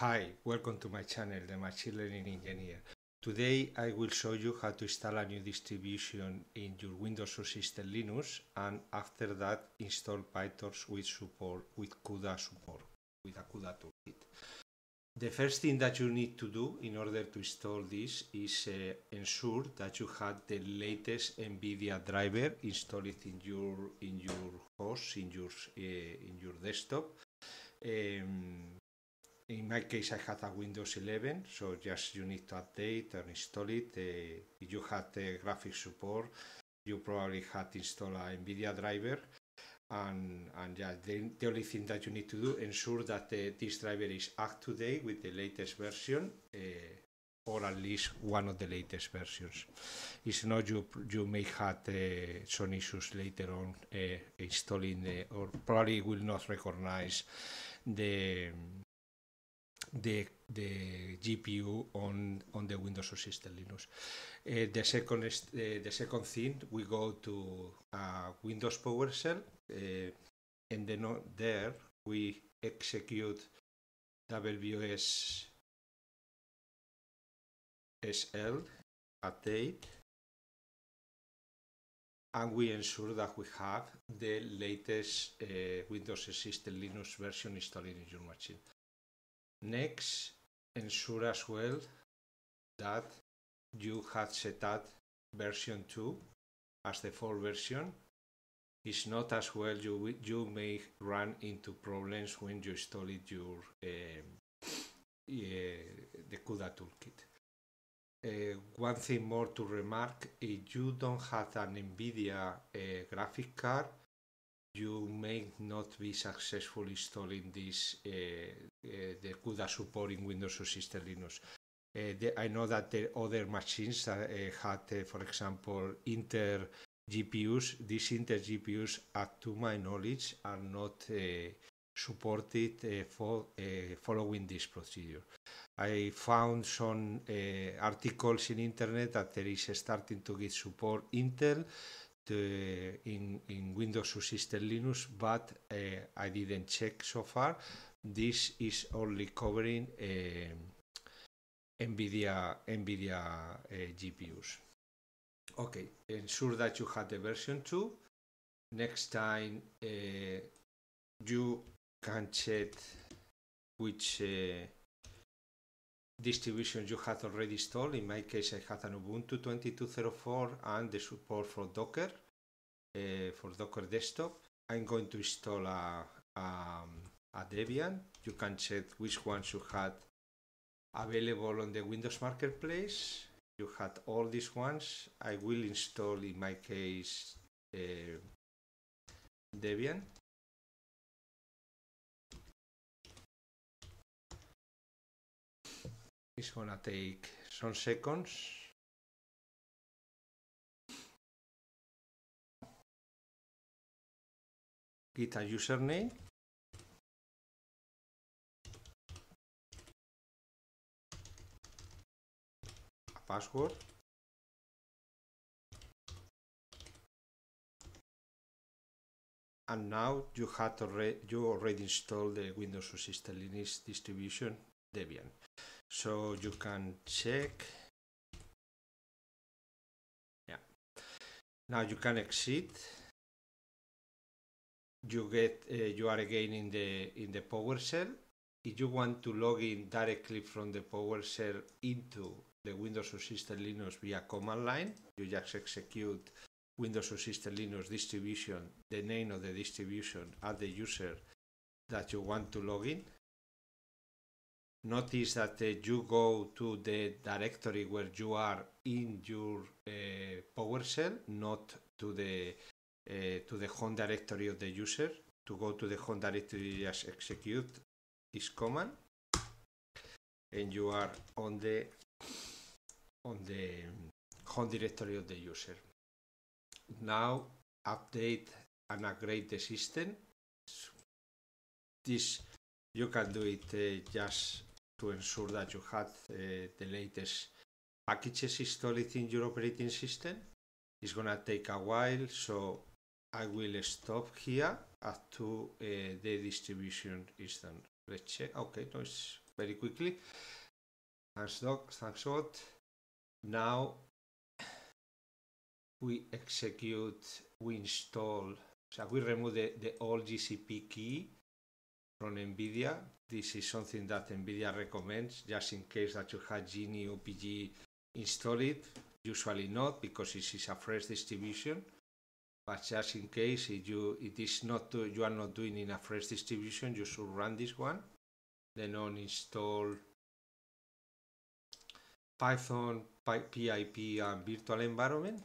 Hi, welcome to my channel, the Machine Learning Engineer. Today I will show you how to install a new distribution in your Windows or System Linux and after that install PyTorch with support, with CUDA support, with a CUDA toolkit. The first thing that you need to do in order to install this is uh, ensure that you have the latest NVIDIA driver installed in your in your host in your uh, in your desktop. Um, in my case, I had a Windows 11, so just you need to update and install it. Uh, if you had the graphics support, you probably had to install an NVIDIA driver. And, and yeah, the, the only thing that you need to do ensure that uh, this driver is up to date with the latest version, uh, or at least one of the latest versions. It's not you you may have uh, some issues later on uh, installing the, or probably will not recognize the de, de GPU on, on the Windows or System Linux. Eh, the, second, eh, the second thing, we go to Windows PowerShell, eh, and then there we execute WS SL update and we ensure that we have the latest uh, Windows System Linux version installed in your machine. Next, ensure as well that you have set up version 2 as the full version. It's not as well you, you may run into problems when you install it your uh, the CUDA toolkit. Uh, one thing more to remark, if you don't have an NVIDIA uh, graphic card, you may not be successful installing this uh, uh, the CUDA support in Windows or System Linux. Uh, the, I know that the other machines that, uh, uh, had, uh, for example, Inter GPUs. These Inter GPUs, up to my knowledge, are not supported for following this procedure. I found some articles in internet that there is starting to get support Intel uh, in, in Windows System Linux, but uh, I didn't check so far. This is only covering uh, NVIDIA, NVIDIA uh, GPUs. Okay, ensure that you have the version 2. Next time uh, you can check which uh, distribution you had already installed. In my case, I had an Ubuntu 22.04 and the support for Docker, uh, for Docker Desktop. I'm going to install a, a, a Debian. You can check which ones you had available on the Windows Marketplace. You had all these ones. I will install, in my case, uh, Debian is gonna take some seconds. Get a username. A password. And now you had already, you already installed the Windows System Linux distribution Debian. so you can check yeah now you can exit you get uh, you are again in the in the PowerShell if you want to log in directly from the PowerShell into the Windows or System Linux via command line you just execute Windows or System Linux distribution the name of the distribution at the user that you want to log in notice that uh, you go to the directory where you are in your uh, PowerShell, not to the uh, to the home directory of the user. To go to the home directory, just execute this command, and you are on the on the home directory of the user. Now update and upgrade the system. This you can do it uh, just to ensure that you had uh, the latest packages installed in your operating system. It's gonna take a while, so I will stop here after uh, the distribution is done. Let's check. Okay, no, it's very quickly. Thanks, Doc. Thanks a lot. Now we execute, we install, so we remove the, the old GCP key from NVIDIA. This is something that NVIDIA recommends just in case that you had Gini OPG installed. Usually not because it is a fresh distribution. But just in case if you it is not to, you are not doing in a fresh distribution, you should run this one. Then on install Python, PIP, and virtual environment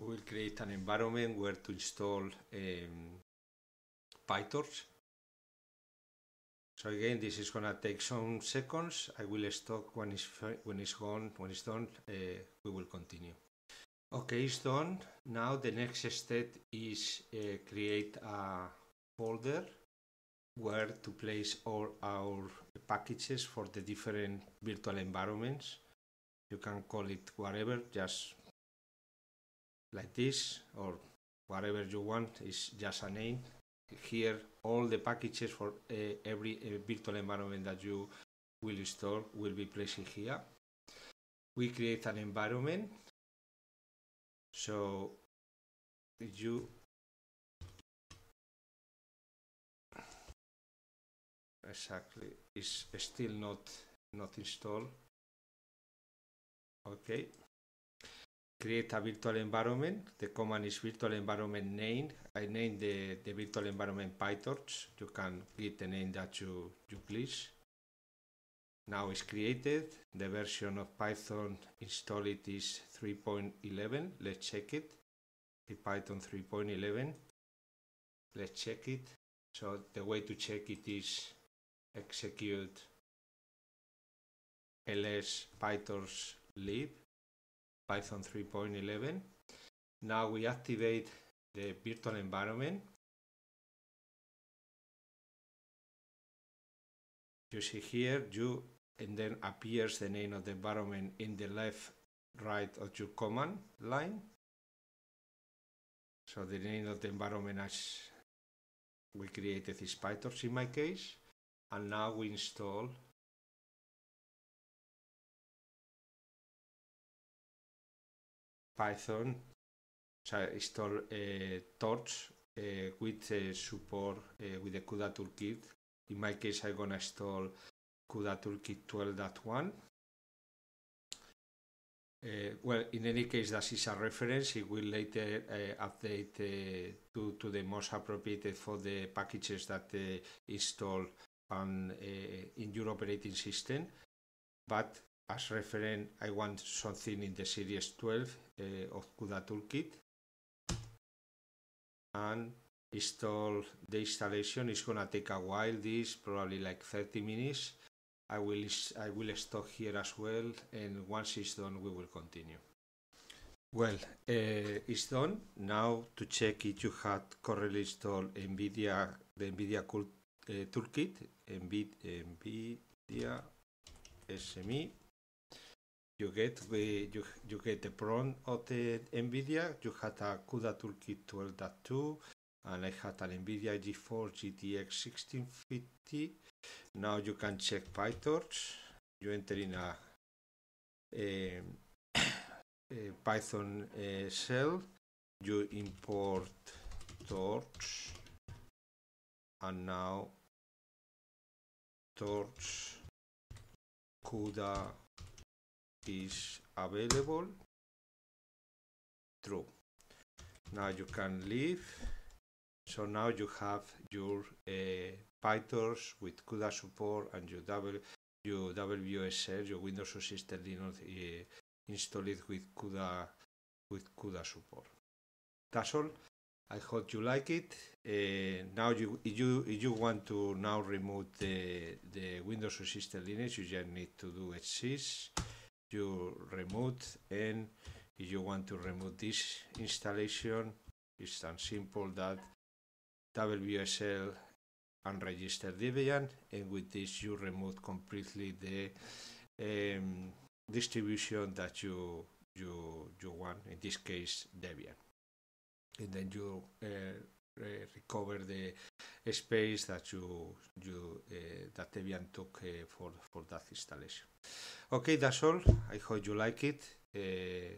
we will create an environment where to install um, PyTorch. So again, this is gonna take some seconds. I will stop when it's when it's gone. When it's done, uh, we will continue. Okay, it's done. Now the next step is uh, create a folder where to place all our packages for the different virtual environments. You can call it whatever, just like this or whatever you want is just a name here all the packages for uh, every uh, virtual environment that you will install will be placed here we create an environment so you exactly is still not not installed okay create a virtual environment. The command is virtual environment name. I name the, the virtual environment PyTorch. You can give the name that you, you please. Now it's created. The version of Python installed is 3.11. Let's check it. The Python 3.11. Let's check it. So the way to check it is execute ls pytorch lib Python 3.11. Now we activate the virtual environment. You see here, you and then appears the name of the environment in the left right of your command line. So the name of the environment as we created is PyTorch in my case. And now we install Python, o sea, install uh, Torch uh, with uh, support with the CUDA toolkit. In my case, I'm gonna install CUDA toolkit 12.1. Uh, well, in any case, that is a reference. It will later uh, update uh, to, to the most appropriate for the packages that install on, in your operating system. But as reference, I want something in the series 12 uh, of CUDA toolkit and install the installation is gonna take a while this probably like 30 minutes I will I will stop here as well and once it's done we will continue well uh, it's done now to check if you had correctly installed NVIDIA the NVIDIA uh, toolkit NVIDIA SME you get the you, you get the prompt of the Nvidia. You had a CUDA toolkit 12.2, and I had an Nvidia G4 GTX 1650. Now you can check PyTorch. You enter in a, a, um, a Python uh, shell. You import torch, and now torch CUDA is available true now you can leave so now you have your uh, PyTorch with CUDA support and your, w, your WSL, your Windows system Linux uh, installed with CUDA with CUDA support. That's all. I hope you like it. Uh, now, you, if you if you want to now remove the the Windows system Linux, you just need to do exist you remove and if you want to remove this installation it's as simple that WSL unregister Debian and with this you remove completely the um, distribution that you you you want in this case Debian and then you uh, recover the space that you you eh, that Debian took eh, for for that installation. Okay, that's all. I hope you like it. Eh,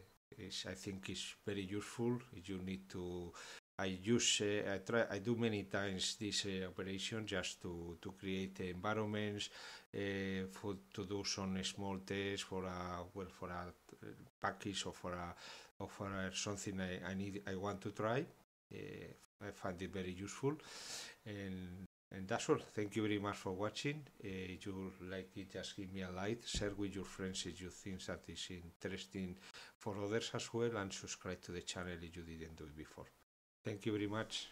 I think it's very useful. You need to I use uh, I try I do many times this uh, operation just to to create environments uh, for to do some small tests for a well for a package or for a or for a, something I, I need I want to try uh, I find it very useful. And, and that's all. Thank you very much for watching. if uh, you like it, just give me a like. Share with your friends if you think that is interesting for others as well. And subscribe to the channel if you didn't do it before. Thank you very much.